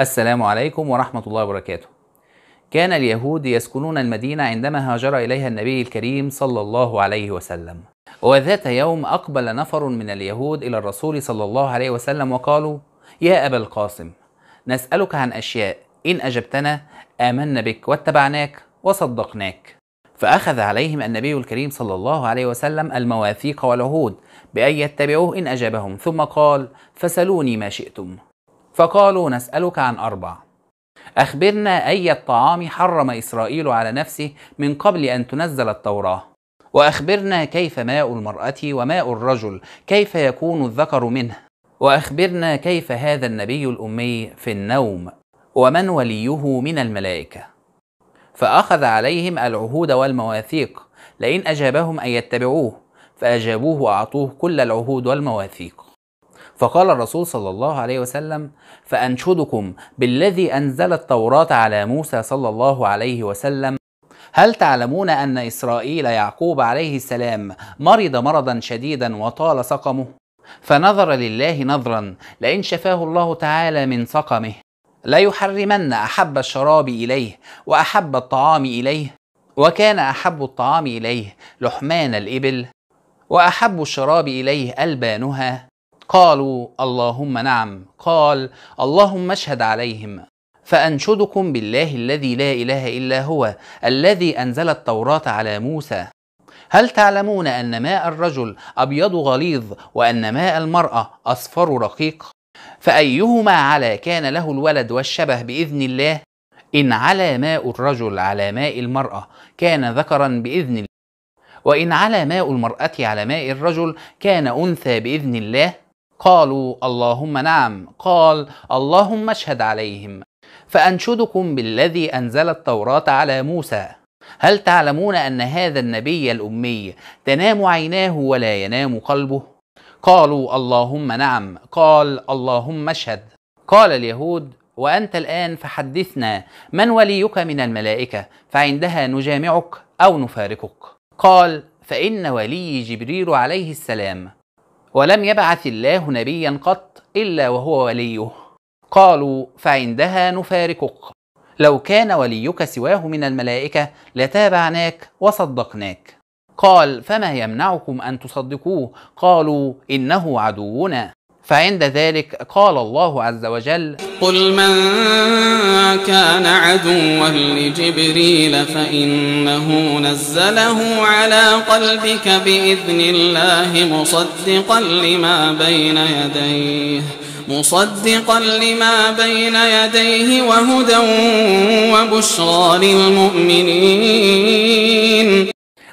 السلام عليكم ورحمة الله وبركاته كان اليهود يسكنون المدينة عندما هاجر إليها النبي الكريم صلى الله عليه وسلم وذات يوم أقبل نفر من اليهود إلى الرسول صلى الله عليه وسلم وقالوا يا أبا القاسم نسألك عن أشياء إن أجبتنا آمنا بك واتبعناك وصدقناك فأخذ عليهم النبي الكريم صلى الله عليه وسلم المواثيق والعهود بأن يتبعوه إن أجابهم ثم قال فسلوني ما شئتم فقالوا نسألك عن أربع أخبرنا أي الطعام حرم إسرائيل على نفسه من قبل أن تنزل التوراة وأخبرنا كيف ماء المرأة وماء الرجل كيف يكون الذكر منه وأخبرنا كيف هذا النبي الأمي في النوم ومن وليه من الملائكة فأخذ عليهم العهود والمواثيق لئن أجابهم أن يتبعوه فأجابوه وأعطوه كل العهود والمواثيق فقال الرسول صلى الله عليه وسلم فأنشدكم بالذي أنزل التوراة على موسى صلى الله عليه وسلم هل تعلمون أن إسرائيل يعقوب عليه السلام مرض مرضا شديدا وطال سقمه فنظر لله نظرا لئن شفاه الله تعالى من سقمه ليحرمن أحب الشراب إليه وأحب الطعام إليه وكان أحب الطعام إليه لحمان الإبل وأحب الشراب إليه ألبانها قالوا اللهم نعم قال اللهم اشهد عليهم فانشدكم بالله الذي لا اله الا هو الذي انزل التوراه على موسى هل تعلمون ان ماء الرجل ابيض غليظ وان ماء المراه اصفر رقيق فايهما على كان له الولد والشبه باذن الله ان على ماء الرجل على ماء المراه كان ذكرا باذن الله وان على ماء المراه على ماء الرجل كان انثى باذن الله قالوا اللهم نعم قال اللهم اشهد عليهم فانشدكم بالذي انزل التوراه على موسى هل تعلمون ان هذا النبي الامي تنام عيناه ولا ينام قلبه قالوا اللهم نعم قال اللهم اشهد قال اليهود وانت الان فحدثنا من وليك من الملائكه فعندها نجامعك او نفارقك قال فان ولي جبريل عليه السلام ولم يبعث الله نبيا قط إلا وهو وليه قالوا فعندها نفارقك لو كان وليك سواه من الملائكة لتابعناك وصدقناك قال فما يمنعكم أن تصدقوه قالوا إنه عدونا فعند ذلك قال الله عز وجل قل من كان عدوا لجبريل فإنه نزله على قلبك بإذن الله مصدقا لما بين يديه مصدقا لما بين يديه وهدى وبشرى للمؤمنين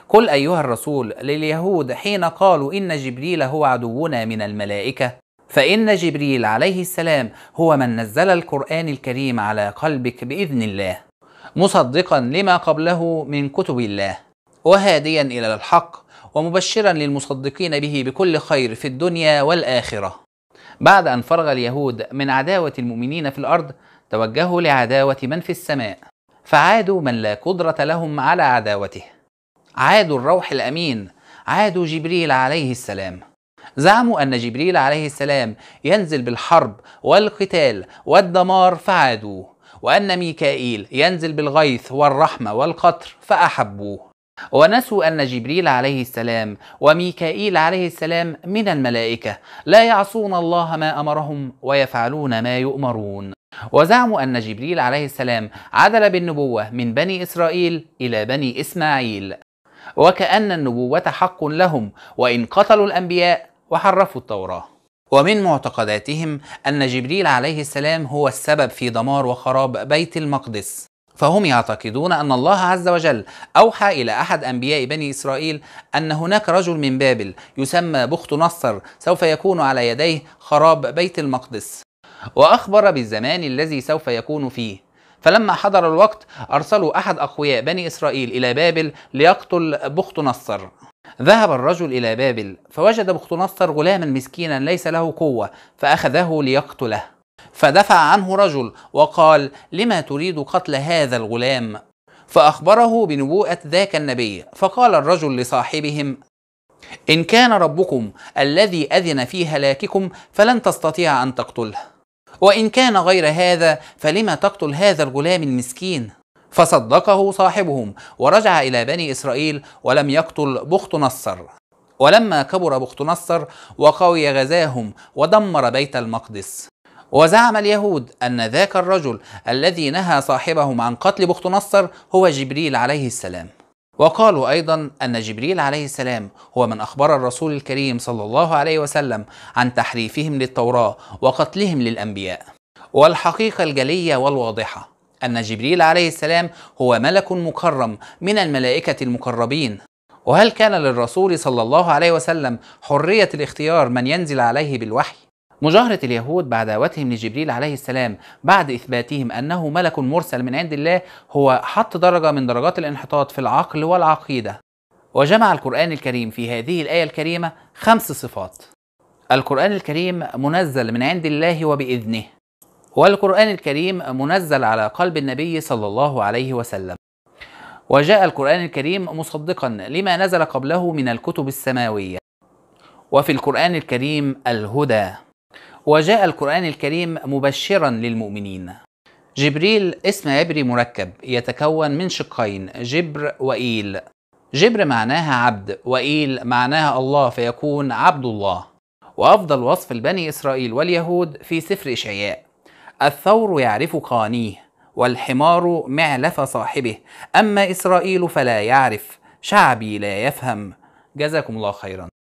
قل أيها الرسول لليهود حين قالوا إن جبريل هو عدونا من الملائكة فإن جبريل عليه السلام هو من نزل القرآن الكريم على قلبك بإذن الله مصدقا لما قبله من كتب الله وهاديا إلى الحق ومبشرا للمصدقين به بكل خير في الدنيا والآخرة بعد أن فرغ اليهود من عداوة المؤمنين في الأرض توجهوا لعداوة من في السماء فعادوا من لا قدرة لهم على عداوته عادوا الروح الأمين عادوا جبريل عليه السلام زعموا أن جبريل عليه السلام ينزل بالحرب والقتال والدمار فعادوه وأن ميكائيل ينزل بالغيث والرحمة والقطر فأحبوه ونسوا أن جبريل عليه السلام وميكائيل عليه السلام من الملائكة لا يعصون الله ما أمرهم ويفعلون ما يؤمرون وزعموا أن جبريل عليه السلام عدل بالنبوة من بني إسرائيل إلى بني إسماعيل وكأن النبوة حق لهم وإن قتلوا الأنبياء وحرفوا التوراه ومن معتقداتهم ان جبريل عليه السلام هو السبب في دمار وخراب بيت المقدس فهم يعتقدون ان الله عز وجل اوحى الى احد انبياء بني اسرائيل ان هناك رجل من بابل يسمى بخت نصر سوف يكون على يديه خراب بيت المقدس واخبر بالزمان الذي سوف يكون فيه فلما حضر الوقت ارسلوا احد اقوياء بني اسرائيل الى بابل ليقتل بخت نصر ذهب الرجل إلى بابل فوجد بختنصر غلاما مسكينا ليس له قوة فأخذه ليقتله فدفع عنه رجل وقال لما تريد قتل هذا الغلام فأخبره بنبوءة ذاك النبي فقال الرجل لصاحبهم إن كان ربكم الذي أذن في هلاككم فلن تستطيع أن تقتله وإن كان غير هذا فلما تقتل هذا الغلام المسكين فصدقه صاحبهم ورجع إلى بني إسرائيل ولم يقتل بخت نصر ولما كبر بخت نصر وقوي غزاهم ودمر بيت المقدس وزعم اليهود أن ذاك الرجل الذي نهى صاحبهم عن قتل بخت نصر هو جبريل عليه السلام وقالوا أيضا أن جبريل عليه السلام هو من أخبر الرسول الكريم صلى الله عليه وسلم عن تحريفهم للتوراة وقتلهم للأنبياء والحقيقة الجلية والواضحة أن جبريل عليه السلام هو ملك مكرم من الملائكة المقربين وهل كان للرسول صلى الله عليه وسلم حرية الاختيار من ينزل عليه بالوحي؟ مجاهرة اليهود بعداوتهم لجبريل عليه السلام بعد إثباتهم أنه ملك مرسل من عند الله هو حط درجة من درجات الانحطاط في العقل والعقيدة وجمع القرآن الكريم في هذه الآية الكريمة خمس صفات القرآن الكريم منزل من عند الله وبإذنه والقرآن الكريم منزل على قلب النبي صلى الله عليه وسلم وجاء القرآن الكريم مصدقا لما نزل قبله من الكتب السماوية وفي القرآن الكريم الهدى وجاء القرآن الكريم مبشرا للمؤمنين جبريل اسم عبري مركب يتكون من شقين جبر وإيل جبر معناها عبد وإيل معناها الله فيكون عبد الله وأفضل وصف لبني إسرائيل واليهود في سفر إشعياء الثور يعرف قانيه والحمار معلف صاحبه أما إسرائيل فلا يعرف شعبي لا يفهم جزاكم الله خيرا